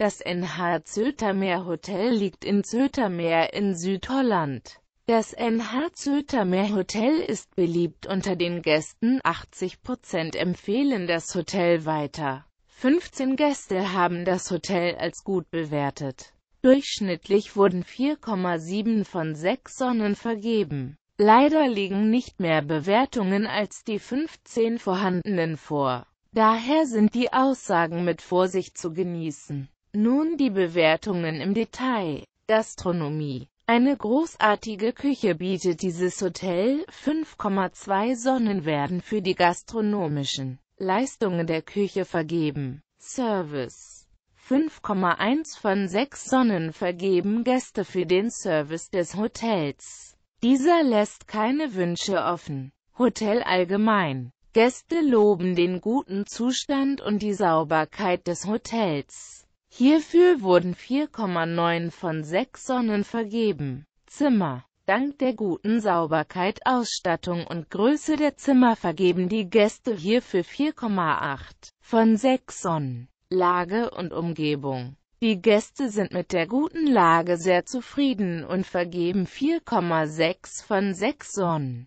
Das NH Zötermeer Hotel liegt in Zötermeer in Südholland. Das NH Zötermeer Hotel ist beliebt unter den Gästen, 80% empfehlen das Hotel weiter. 15 Gäste haben das Hotel als gut bewertet. Durchschnittlich wurden 4,7 von 6 Sonnen vergeben. Leider liegen nicht mehr Bewertungen als die 15 vorhandenen vor. Daher sind die Aussagen mit Vorsicht zu genießen. Nun die Bewertungen im Detail. Gastronomie. Eine großartige Küche bietet dieses Hotel, 5,2 Sonnen werden für die gastronomischen Leistungen der Küche vergeben. Service. 5,1 von 6 Sonnen vergeben Gäste für den Service des Hotels. Dieser lässt keine Wünsche offen. Hotel allgemein. Gäste loben den guten Zustand und die Sauberkeit des Hotels. Hierfür wurden 4,9 von 6 Sonnen vergeben. Zimmer Dank der guten Sauberkeit, Ausstattung und Größe der Zimmer vergeben die Gäste hierfür 4,8 von 6 Sonnen. Lage und Umgebung Die Gäste sind mit der guten Lage sehr zufrieden und vergeben 4,6 von 6 Sonnen.